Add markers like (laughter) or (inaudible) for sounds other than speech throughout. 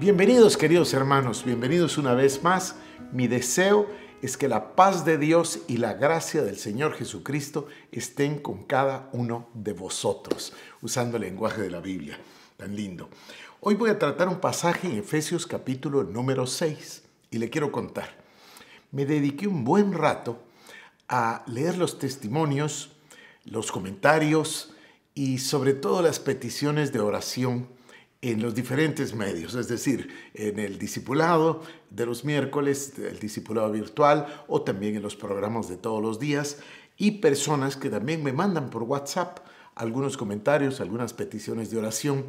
Bienvenidos queridos hermanos, bienvenidos una vez más. Mi deseo es que la paz de Dios y la gracia del Señor Jesucristo estén con cada uno de vosotros, usando el lenguaje de la Biblia. Tan lindo. Hoy voy a tratar un pasaje en Efesios capítulo número 6 y le quiero contar. Me dediqué un buen rato a leer los testimonios, los comentarios y sobre todo las peticiones de oración en los diferentes medios, es decir, en el discipulado de los miércoles, el discipulado virtual o también en los programas de todos los días y personas que también me mandan por WhatsApp algunos comentarios, algunas peticiones de oración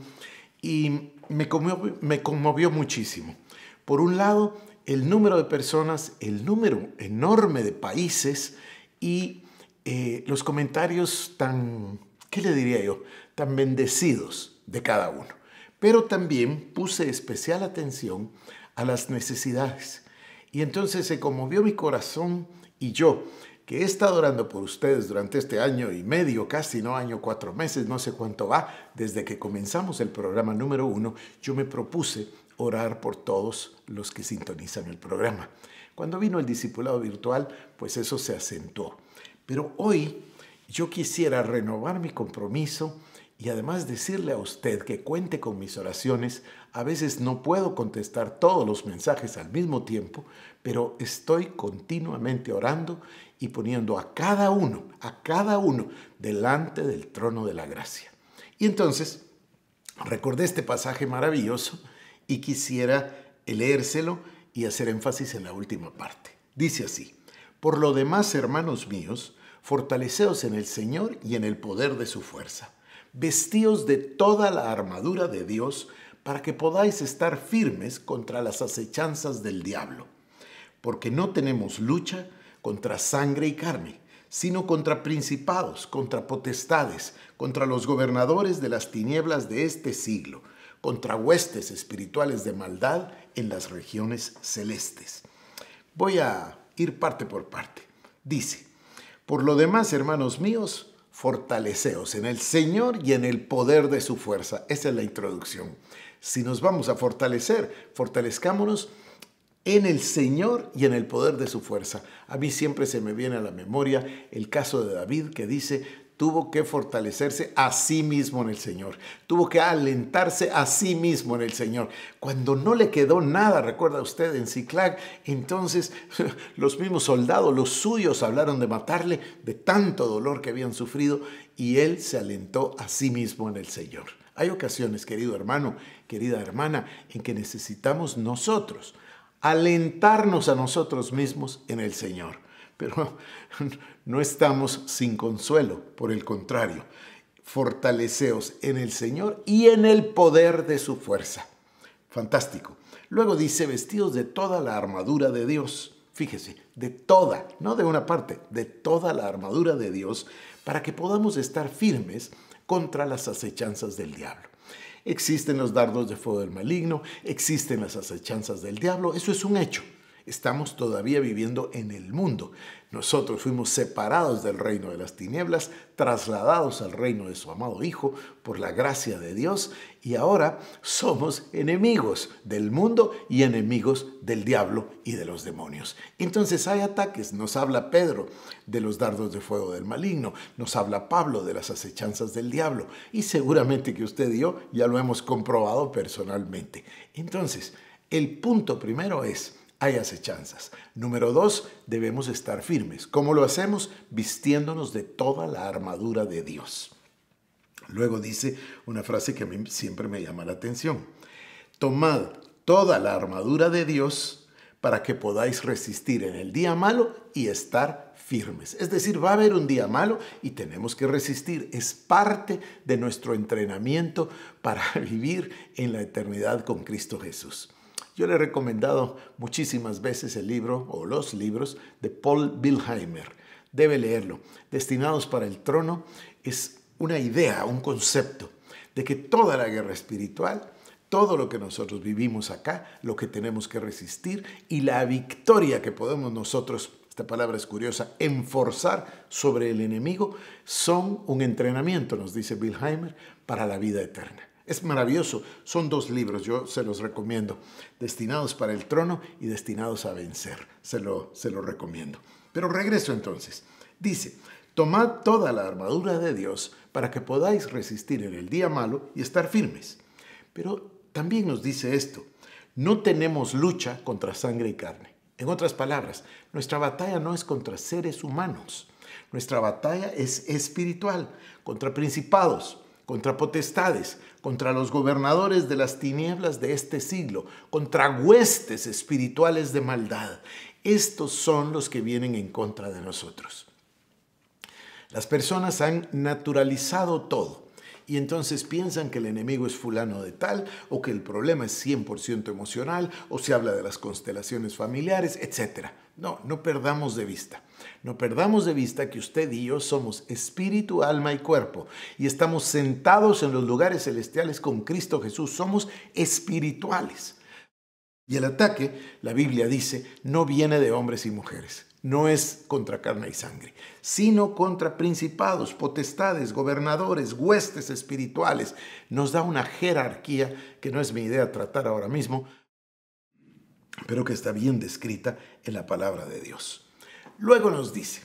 y me conmovió, me conmovió muchísimo. Por un lado, el número de personas, el número enorme de países y eh, los comentarios tan, ¿qué le diría yo?, tan bendecidos de cada uno. Pero también puse especial atención a las necesidades. Y entonces se conmovió mi corazón y yo, que he estado orando por ustedes durante este año y medio, casi no año, cuatro meses, no sé cuánto va, desde que comenzamos el programa número uno, yo me propuse orar por todos los que sintonizan el programa. Cuando vino el discipulado virtual, pues eso se acentuó. Pero hoy yo quisiera renovar mi compromiso y además decirle a usted que cuente con mis oraciones. A veces no puedo contestar todos los mensajes al mismo tiempo, pero estoy continuamente orando y poniendo a cada uno, a cada uno, delante del trono de la gracia. Y entonces, recordé este pasaje maravilloso y quisiera leérselo y hacer énfasis en la última parte. Dice así, por lo demás, hermanos míos, fortaleceos en el Señor y en el poder de su fuerza. Vestíos de toda la armadura de Dios para que podáis estar firmes contra las acechanzas del diablo. Porque no tenemos lucha contra sangre y carne, sino contra principados, contra potestades, contra los gobernadores de las tinieblas de este siglo, contra huestes espirituales de maldad en las regiones celestes. Voy a ir parte por parte. Dice, por lo demás, hermanos míos, fortaleceos en el Señor y en el poder de su fuerza. Esa es la introducción. Si nos vamos a fortalecer, fortalezcámonos en el Señor y en el poder de su fuerza. A mí siempre se me viene a la memoria el caso de David que dice, tuvo que fortalecerse a sí mismo en el Señor, tuvo que alentarse a sí mismo en el Señor. Cuando no le quedó nada, recuerda usted, en Ciclac, entonces (laughs) los mismos soldados, los suyos, hablaron de matarle de tanto dolor que habían sufrido y él se alentó a sí mismo en el Señor. Hay ocasiones, querido hermano, querida hermana, en que necesitamos nosotros alentarnos a nosotros mismos en el Señor pero (laughs) no estamos sin consuelo, por el contrario, fortaleceos en el Señor y en el poder de su fuerza. Fantástico. Luego dice, vestidos de toda la armadura de Dios. Fíjese, de toda, no de una parte, de toda la armadura de Dios, para que podamos estar firmes contra las acechanzas del diablo. Existen los dardos de fuego del maligno, existen las acechanzas del diablo, eso es un hecho estamos todavía viviendo en el mundo. Nosotros fuimos separados del reino de las tinieblas, trasladados al reino de su amado Hijo por la gracia de Dios y ahora somos enemigos del mundo y enemigos del diablo y de los demonios. Entonces hay ataques, nos habla Pedro de los dardos de fuego del maligno, nos habla Pablo de las acechanzas del diablo y seguramente que usted y yo ya lo hemos comprobado personalmente. Entonces, el punto primero es, hay acechanzas. Número dos, debemos estar firmes. ¿Cómo lo hacemos? Vistiéndonos de toda la armadura de Dios. Luego dice una frase que a mí siempre me llama la atención. Tomad toda la armadura de Dios para que podáis resistir en el día malo y estar firmes. Es decir, va a haber un día malo y tenemos que resistir. Es parte de nuestro entrenamiento para (laughs) vivir en la eternidad con Cristo Jesús. Yo le he recomendado muchísimas veces el libro o los libros de Paul Wilheimer. Debe leerlo. Destinados para el trono es una idea, un concepto de que toda la guerra espiritual, todo lo que nosotros vivimos acá, lo que tenemos que resistir y la victoria que podemos nosotros, esta palabra es curiosa, enforzar sobre el enemigo, son un entrenamiento, nos dice Wilheimer, para la vida eterna. Es maravilloso. Son dos libros, yo se los recomiendo. Destinados para el trono y destinados a vencer. Se lo, se lo recomiendo. Pero regreso entonces. Dice, tomad toda la armadura de Dios para que podáis resistir en el día malo y estar firmes. Pero también nos dice esto, no tenemos lucha contra sangre y carne. En otras palabras, nuestra batalla no es contra seres humanos. Nuestra batalla es espiritual, contra principados, contra potestades, contra los gobernadores de las tinieblas de este siglo, contra huestes espirituales de maldad. Estos son los que vienen en contra de nosotros. Las personas han naturalizado todo y entonces piensan que el enemigo es fulano de tal o que el problema es 100% emocional o se habla de las constelaciones familiares, etc. No, no perdamos de vista. No perdamos de vista que usted y yo somos espíritu, alma y cuerpo y estamos sentados en los lugares celestiales con Cristo Jesús. Somos espirituales. Y el ataque, la Biblia dice, no viene de hombres y mujeres, no es contra carne y sangre, sino contra principados, potestades, gobernadores, huestes espirituales. Nos da una jerarquía que no es mi idea tratar ahora mismo, pero que está bien descrita en la palabra de Dios. Luego nos dice,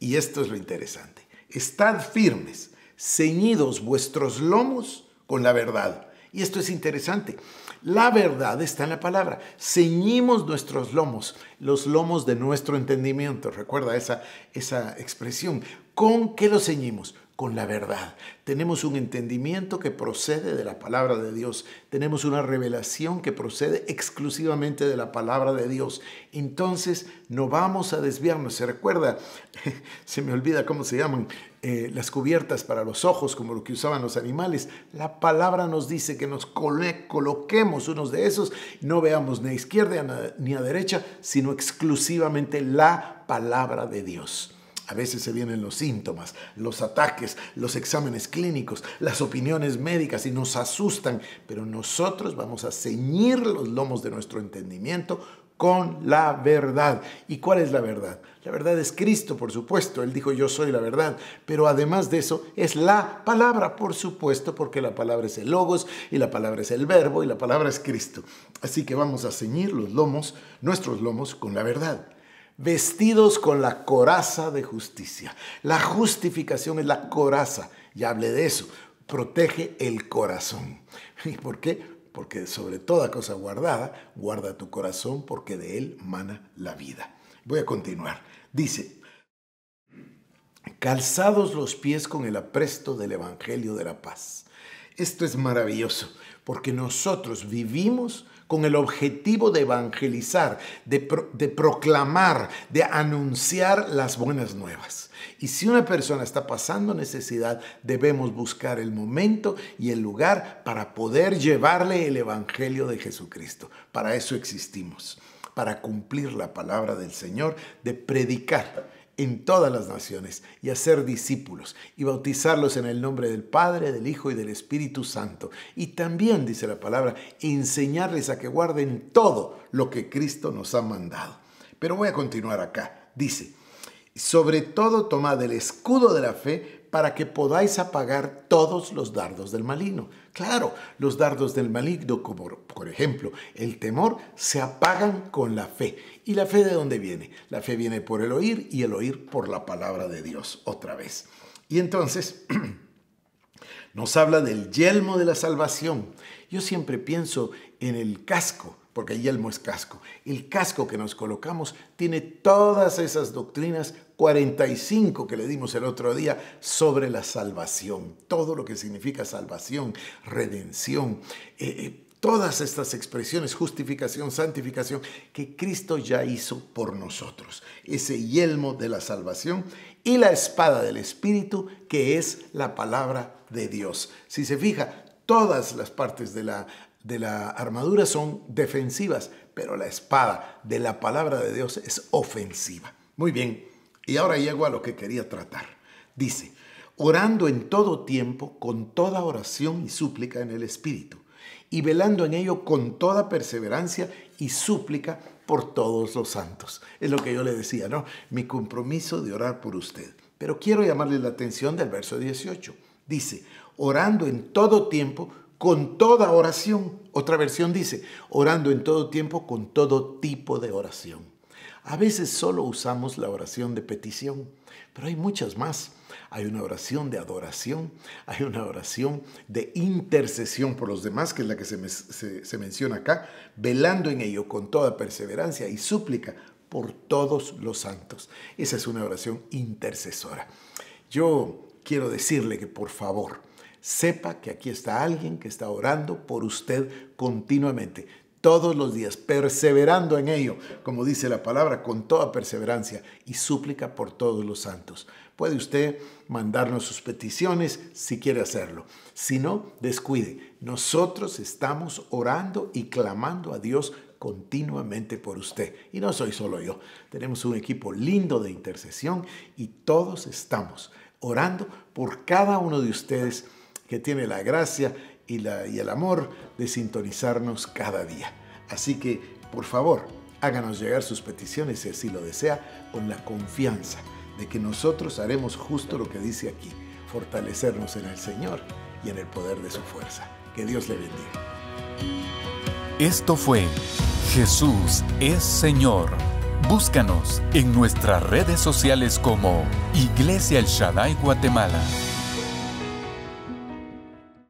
y esto es lo interesante, estad firmes, ceñidos vuestros lomos con la verdad y esto es interesante. La verdad está en la palabra. Ceñimos nuestros lomos, los lomos de nuestro entendimiento. Recuerda esa, esa expresión. ¿Con qué los ceñimos? con la verdad. Tenemos un entendimiento que procede de la palabra de Dios. Tenemos una revelación que procede exclusivamente de la palabra de Dios. Entonces no vamos a desviarnos. Se recuerda, (laughs) se me olvida cómo se llaman eh, las cubiertas para los ojos, como lo que usaban los animales. La palabra nos dice que nos coloquemos unos de esos, no veamos ni a izquierda ni a derecha, sino exclusivamente la palabra de Dios. A veces se vienen los síntomas, los ataques, los exámenes clínicos, las opiniones médicas y nos asustan, pero nosotros vamos a ceñir los lomos de nuestro entendimiento con la verdad. ¿Y cuál es la verdad? La verdad es Cristo, por supuesto. Él dijo, yo soy la verdad. Pero además de eso, es la palabra, por supuesto, porque la palabra es el logos y la palabra es el verbo y la palabra es Cristo. Así que vamos a ceñir los lomos, nuestros lomos, con la verdad vestidos con la coraza de justicia. La justificación es la coraza, ya hablé de eso, protege el corazón. (laughs) ¿Y por qué? porque sobre toda cosa guardada, guarda tu corazón, porque de él mana la vida. Voy a continuar. Dice, calzados los pies con el apresto del Evangelio de la paz. Esto es maravilloso, porque nosotros vivimos con el objetivo de evangelizar, de, proclamar, de anunciar las buenas nuevas. Y si una persona está pasando necesidad, debemos buscar el momento y el lugar para poder llevarle el Evangelio de Jesucristo. Para eso existimos, para cumplir la palabra del Señor, de predicar en todas las naciones y hacer discípulos y bautizarlos en el nombre del Padre, del Hijo y del Espíritu Santo. Y también, dice la palabra, enseñarles a que guarden todo lo que Cristo nos ha mandado. Pero voy a continuar acá. Dice, sobre todo tomad el escudo de la fe para que podáis apagar todos los dardos del maligno. Claro, los dardos del maligno, como por ejemplo el temor, se apagan con la fe. ¿Y la fe de dónde viene? La fe viene por el oír y el oír por la palabra de Dios otra vez. Y entonces... (clears throat) nos habla del yelmo de la salvación. Yo siempre pienso en el casco porque yelmo es casco. El casco que nos colocamos tiene todas esas doctrinas, 45 que le dimos el otro día, sobre la salvación, todo lo que significa salvación, redención. Eh, eh, todas estas expresiones, justificación, santificación, que Cristo ya hizo por nosotros. Ese yelmo de la salvación y la espada del Espíritu, que es la palabra de Dios. Si se fija, todas las partes de la de la armadura son defensivas, pero la espada de la palabra de Dios es ofensiva. Muy bien, y ahora llego a lo que quería tratar. Dice, orando en todo tiempo, con toda oración y súplica en el Espíritu, y velando en ello con toda perseverancia y súplica por todos los santos. Es lo que yo le decía, ¿no? Mi compromiso de orar por usted. Pero quiero llamarle la atención del verso 18. Dice, orando en todo tiempo con toda oración. Otra versión dice, orando en todo tiempo con todo tipo de oración. A veces solo usamos la oración de petición, pero hay muchas más. Hay una oración de adoración, hay una oración de intercesión por los demás, que es la que se, menciona acá, velando en ello con toda perseverancia y súplica por todos los santos. Esa es una oración intercesora. Yo quiero decirle que por favor, Sepa que aquí está alguien que está orando por usted continuamente, todos los días, perseverando en ello, como dice la palabra, con toda perseverancia y súplica por todos los santos. Puede usted mandarnos sus peticiones si quiere hacerlo. Si no, descuide. Nosotros estamos orando y clamando a Dios continuamente por usted. Y no soy solo yo. Tenemos un equipo lindo de intercesión y todos estamos orando por cada uno de ustedes que tiene la gracia y, el amor de sintonizarnos cada día. Así que, por favor, háganos llegar sus peticiones si así lo desea, con la confianza de que nosotros haremos justo lo que dice aquí, fortalecernos en el Señor y en el poder de su fuerza. Que Dios le bendiga. Esto fue Jesús es Señor. Búscanos en nuestras redes sociales como Iglesia El Shaddai Guatemala.